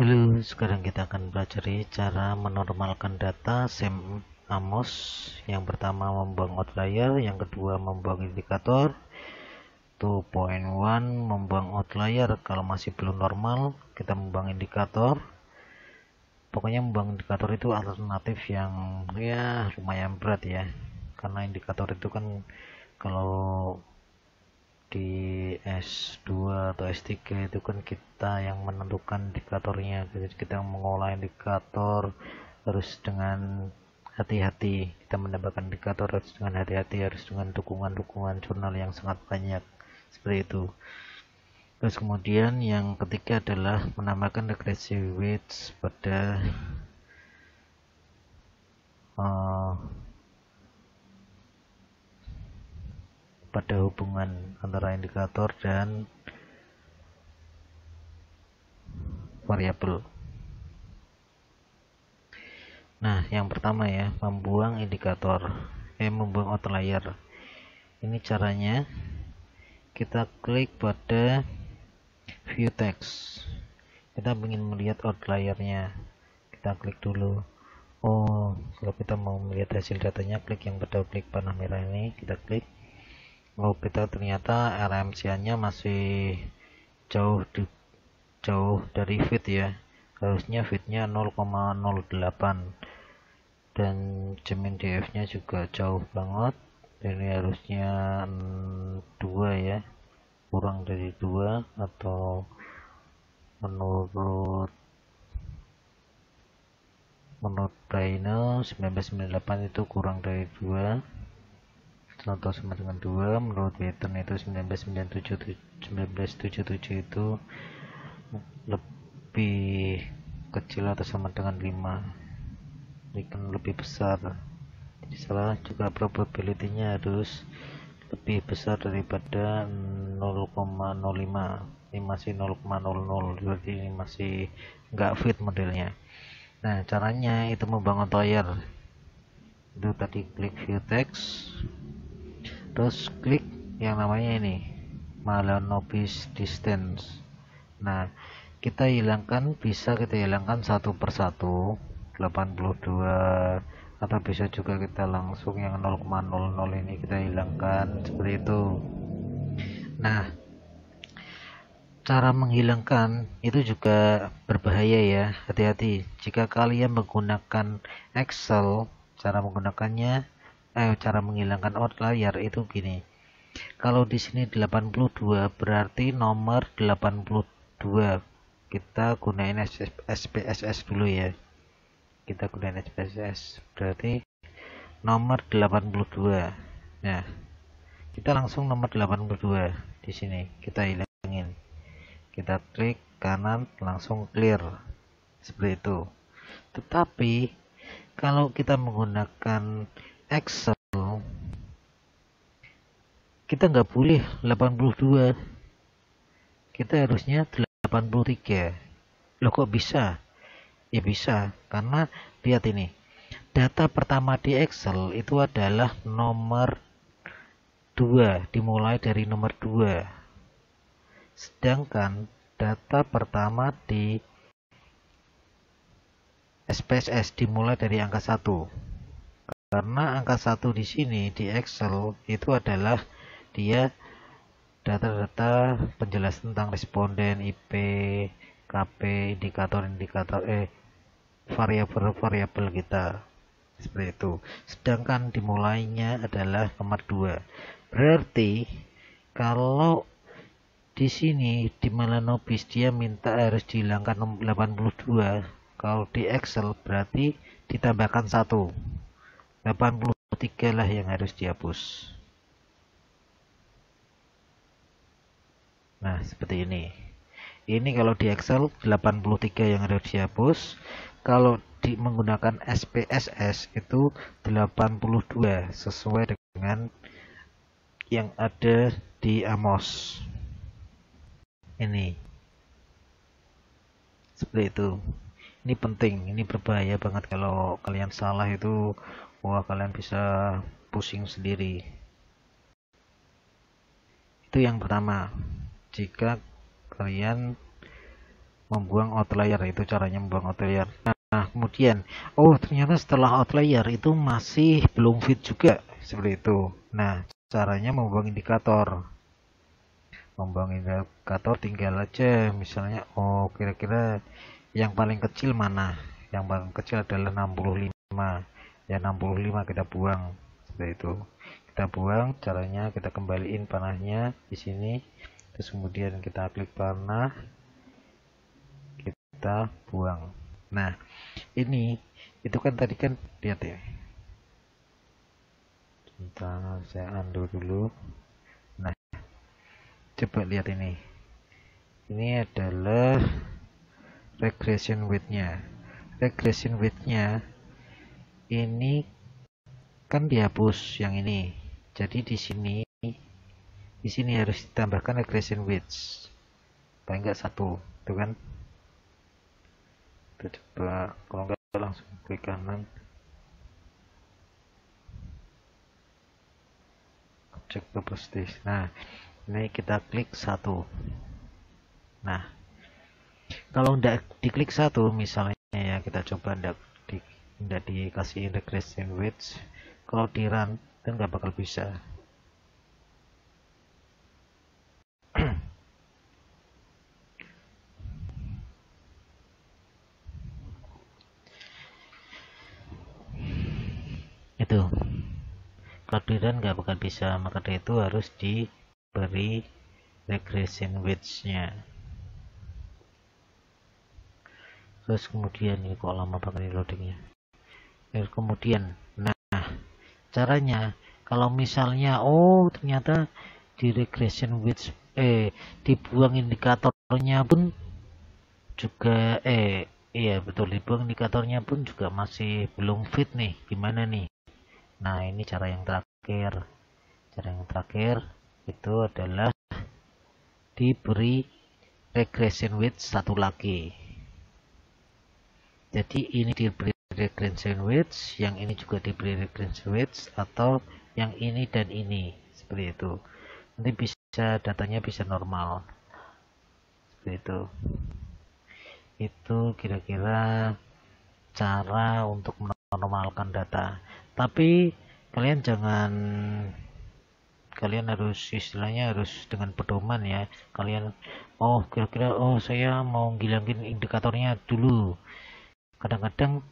Halo, hmm, sekarang kita akan belajar cara menormalkan data SEM AMOS. Yang pertama membuang outlier, yang kedua membuang indikator. 2.1 membuang outlier kalau masih belum normal, kita membuang indikator. Pokoknya membuang indikator itu alternatif yang ya lumayan berat ya. Karena indikator itu kan kalau di S2 atau S3 itu kan kita yang menentukan indikatornya jadi kita mengolah indikator harus dengan hati-hati kita mendapatkan indikator harus dengan hati-hati harus dengan dukungan-dukungan jurnal yang sangat banyak seperti itu terus kemudian yang ketiga adalah menambahkan regresi weights pada uh, pada hubungan antara indikator dan variabel. Nah, yang pertama ya, membuang indikator, eh membuang outlier. Ini caranya kita klik pada view text. Kita ingin melihat outliernya. Kita klik dulu. Oh, kalau kita mau melihat hasil datanya, klik yang pada klik panah merah ini, kita klik kalau oh, kita ternyata rmc nya masih jauh di, jauh dari fit ya harusnya fitnya 0,08 dan jamin DF nya juga jauh banget ini harusnya 2 ya kurang dari 2 atau menurut menurut Braino 1998 itu kurang dari 2 contoh sama dengan 2 menurut Witten itu 1997 1977 itu lebih kecil atau sama dengan 5 ini kan lebih besar jadi salah juga probability nya harus lebih besar daripada 0,05 ini masih 0,00 jadi ini masih enggak fit modelnya nah caranya itu membangun toyer itu tadi klik view text terus klik yang namanya ini Malanobis distance nah kita hilangkan bisa kita hilangkan satu persatu 82 atau bisa juga kita langsung yang 0,00 ini kita hilangkan seperti itu nah cara menghilangkan itu juga berbahaya ya hati-hati jika kalian menggunakan Excel cara menggunakannya eh, cara menghilangkan outlier itu gini kalau di sini 82 berarti nomor 82 kita gunain SPSS dulu ya kita gunain SPSS berarti nomor 82 nah kita langsung nomor 82 di sini kita hilangin kita klik kanan langsung clear seperti itu tetapi kalau kita menggunakan Excel kita nggak boleh 82 kita harusnya 83 loh kok bisa ya bisa karena lihat ini data pertama di Excel itu adalah nomor 2 dimulai dari nomor 2 sedangkan data pertama di SPSS dimulai dari angka 1 karena angka satu di sini di Excel itu adalah dia data-data penjelas tentang responden, IP, KP, indikator-indikator, eh, variabel-variabel kita seperti itu. Sedangkan dimulainya adalah nomor dua. Berarti kalau di sini di Melanobis dia minta harus dihilangkan 82, kalau di Excel berarti ditambahkan satu. 83 lah yang harus dihapus nah seperti ini ini kalau di Excel 83 yang harus dihapus kalau di menggunakan SPSS itu 82 sesuai dengan yang ada di Amos ini seperti itu ini penting ini berbahaya banget kalau kalian salah itu wah kalian bisa pusing sendiri itu yang pertama jika kalian membuang outlier itu caranya membuang outlier nah kemudian oh ternyata setelah outlier itu masih belum fit juga seperti itu nah caranya membuang indikator membuang indikator tinggal aja misalnya oh kira-kira yang paling kecil mana yang paling kecil adalah 65 ya 65 kita buang seperti itu kita buang caranya kita kembaliin panahnya di sini terus kemudian kita klik panah kita buang nah ini itu kan tadi kan lihat ya bentar saya undo dulu nah coba lihat ini ini adalah regression width-nya. Regression width-nya ini kan dihapus yang ini. Jadi di sini di sini harus ditambahkan regression width. Paling enggak satu, tuh kan? Kita coba kalau enggak langsung klik kanan. Cek double Nah, ini kita klik satu. Nah, kalau ndak diklik satu misalnya ya kita coba ndak di, ndak dikasih regression width kalau di run itu kan nggak bakal bisa itu kalau di run nggak bakal bisa maka itu harus diberi regression width nya terus kemudian ini kok lama banget ini loadingnya terus eh, kemudian nah caranya kalau misalnya oh ternyata di regression width eh dibuang indikatornya pun juga eh iya betul dibuang indikatornya pun juga masih belum fit nih gimana nih nah ini cara yang terakhir cara yang terakhir itu adalah diberi regression width satu lagi jadi ini diberi recurrence sandwich yang ini juga diberi recurrence sandwich atau yang ini dan ini seperti itu nanti bisa datanya bisa normal seperti itu itu kira-kira cara untuk menormalkan data tapi kalian jangan kalian harus istilahnya harus dengan pedoman ya kalian oh kira-kira oh saya mau ngilangin indikatornya dulu kadang-kadang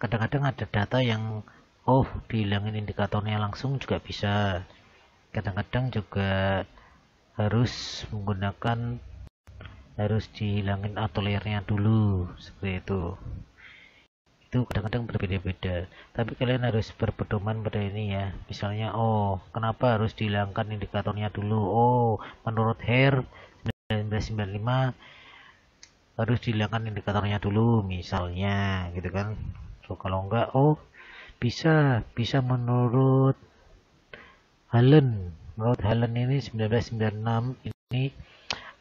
kadang-kadang ada data yang oh dihilangin indikatornya langsung juga bisa kadang-kadang juga harus menggunakan harus dihilangin atau layernya dulu seperti itu itu kadang-kadang berbeda-beda tapi kalian harus berpedoman pada ini ya misalnya oh kenapa harus dihilangkan indikatornya dulu oh menurut hair 1995 harus dihilangkan indikatornya dulu misalnya gitu kan so kalau enggak oh bisa bisa menurut Helen menurut Helen ini 1996 ini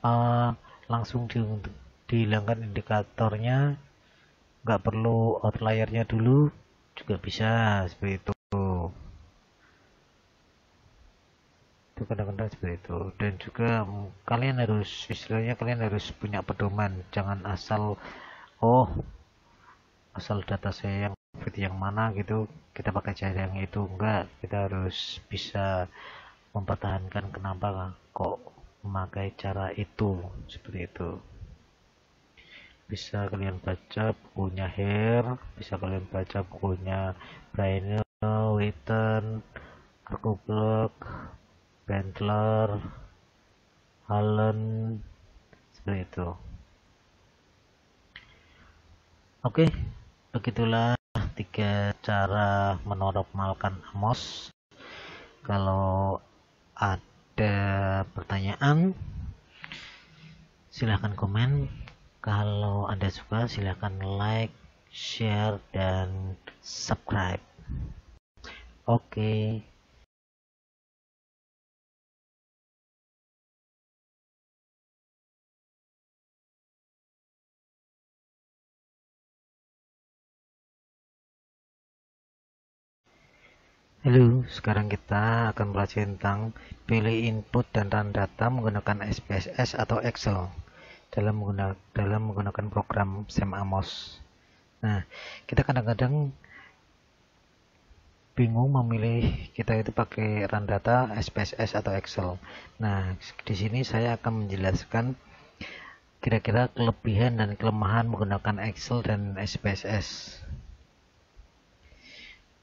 uh, langsung di, dihilangkan indikatornya nggak perlu outliernya dulu juga bisa seperti itu itu kadang-kadang seperti itu dan juga kalian harus istilahnya kalian harus punya pedoman jangan asal oh asal data saya yang seperti yang mana gitu kita pakai cara yang itu enggak kita harus bisa mempertahankan kenapa kok memakai cara itu seperti itu bisa kalian baca bukunya Hair bisa kalian baca bukunya Brian Witten Aku blog Bentler, Allen, seperti itu. Oke, begitulah tiga cara menormalkan Amos. Kalau ada pertanyaan, silahkan komen. Kalau Anda suka, silahkan like, share, dan subscribe. Oke. Okay. Halo, sekarang kita akan belajar tentang pilih input dan run data menggunakan SPSS atau Excel dalam menggunakan dalam menggunakan program SEM Amos. Nah, kita kadang-kadang bingung memilih kita itu pakai run data, SPSS atau Excel. Nah, di sini saya akan menjelaskan kira-kira kelebihan dan kelemahan menggunakan Excel dan SPSS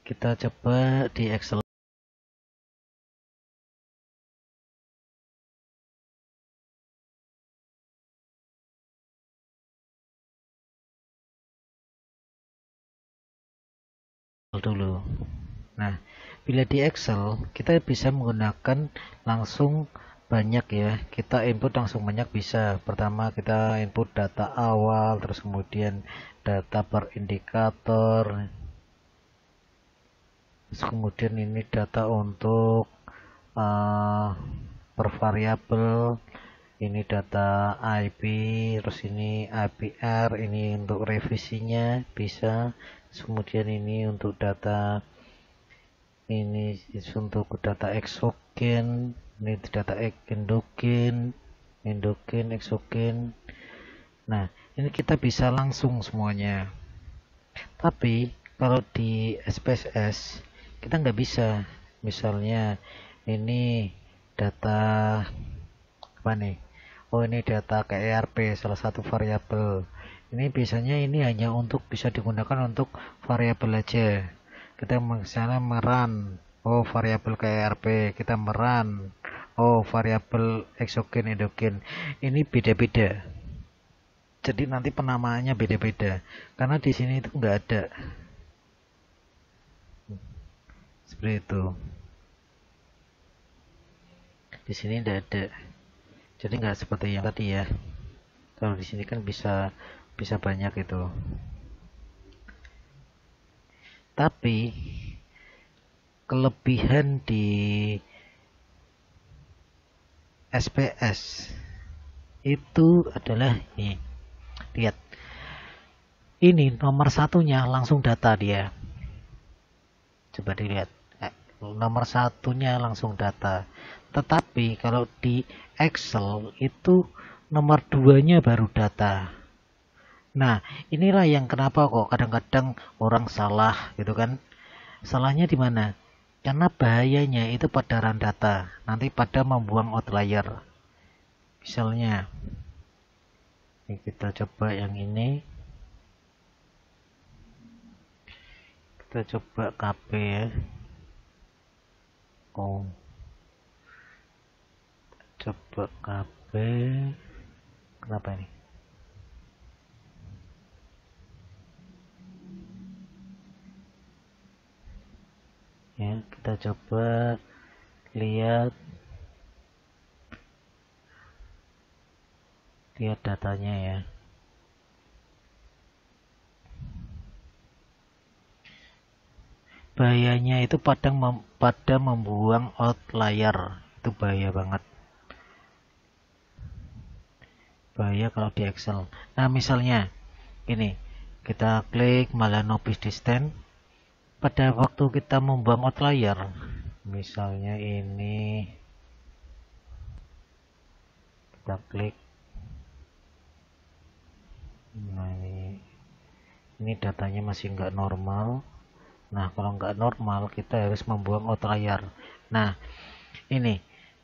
kita coba di Excel dulu nah bila di Excel kita bisa menggunakan langsung banyak ya kita input langsung banyak bisa pertama kita input data awal terus kemudian data per indikator kemudian ini data untuk uh, per variabel ini data IP terus ini IPR ini untuk revisinya bisa kemudian ini untuk data ini untuk data exogen ini data endogen endogen exogen nah ini kita bisa langsung semuanya tapi kalau di SPSS kita nggak bisa misalnya ini data apa nih oh ini data KERP salah satu variabel ini biasanya ini hanya untuk bisa digunakan untuk variabel aja kita misalnya meran oh variabel KERP kita meran oh variabel eksogen endogen ini beda-beda jadi nanti penamaannya beda-beda karena di sini itu enggak ada seperti itu di sini tidak ada jadi nggak seperti yang tadi ya kalau di sini kan bisa bisa banyak itu tapi kelebihan di SPS itu adalah ini lihat ini nomor satunya langsung data dia coba dilihat nomor satunya langsung data tetapi kalau di Excel itu nomor duanya baru data nah inilah yang kenapa kok kadang-kadang orang salah gitu kan salahnya di mana karena bahayanya itu pada run data nanti pada membuang outlier misalnya ini kita coba yang ini kita coba KP ya oh coba KB kenapa ini ya kita coba lihat lihat datanya ya bahayanya itu pada mem pada membuang outlier itu bahaya banget bahaya kalau di Excel nah misalnya ini kita klik Malanovis Distance pada waktu kita membuang outlier misalnya ini kita klik nah ini ini datanya masih enggak normal Nah, kalau nggak normal, kita harus membuang outlier. Nah, ini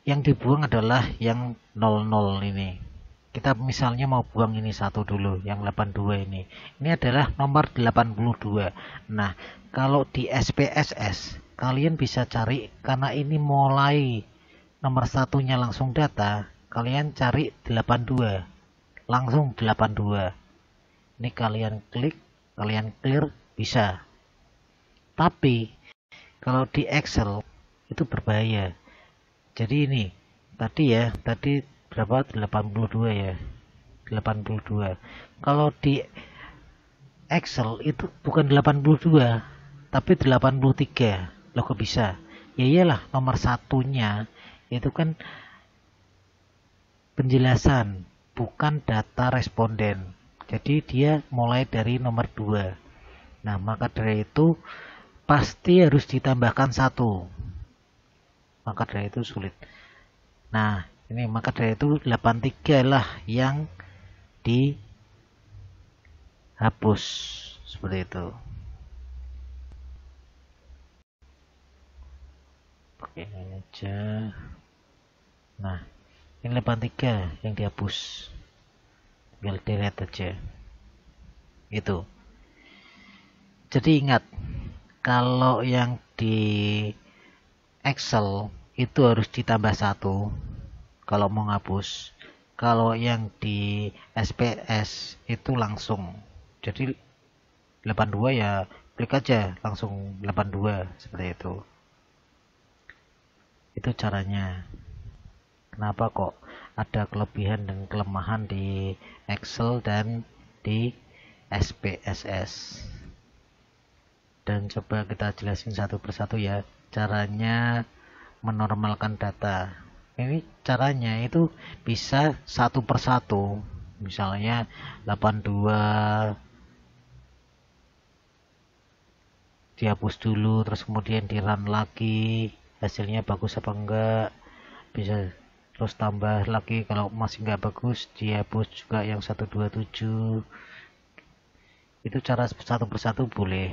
yang dibuang adalah yang 00 ini. Kita misalnya mau buang ini satu dulu, yang 82 ini. Ini adalah nomor 82. Nah, kalau di SPSS, kalian bisa cari karena ini mulai nomor satunya langsung data, kalian cari 82. Langsung 82. Ini kalian klik, kalian clear, bisa tapi kalau di Excel itu berbahaya jadi ini tadi ya tadi berapa 82 ya 82 kalau di Excel itu bukan 82 tapi 83 lo kok bisa ya iyalah nomor satunya itu kan penjelasan bukan data responden jadi dia mulai dari nomor 2 nah maka dari itu pasti harus ditambahkan satu maka dari itu sulit nah ini maka dari itu 83 lah yang dihapus seperti itu oke ini aja nah ini 83 yang dihapus tinggal delete aja itu jadi ingat kalau yang di Excel itu harus ditambah satu kalau mau ngapus kalau yang di SPS itu langsung jadi 82 ya klik aja langsung 82 seperti itu itu caranya kenapa kok ada kelebihan dan kelemahan di Excel dan di SPSS dan coba kita jelasin satu persatu ya caranya menormalkan data ini caranya itu bisa satu persatu misalnya 82 dihapus dulu terus kemudian di run lagi hasilnya bagus apa enggak bisa terus tambah lagi kalau masih enggak bagus dihapus juga yang 127 itu cara satu persatu boleh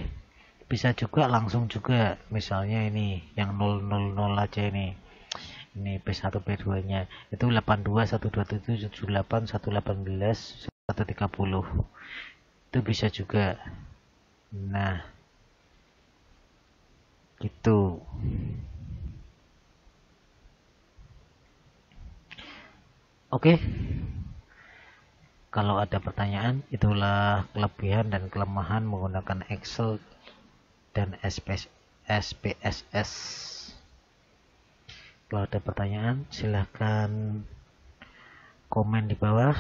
bisa juga langsung juga misalnya ini yang 000 aja ini ini P1 P2 nya itu 82 127 78 118 130 itu bisa juga nah gitu oke okay. kalau ada pertanyaan itulah kelebihan dan kelemahan menggunakan Excel dan SPSS. Kalau ada pertanyaan, silahkan komen di bawah.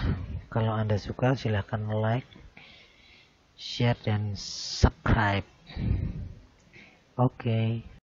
Kalau Anda suka, silahkan like, share, dan subscribe. Oke. Okay.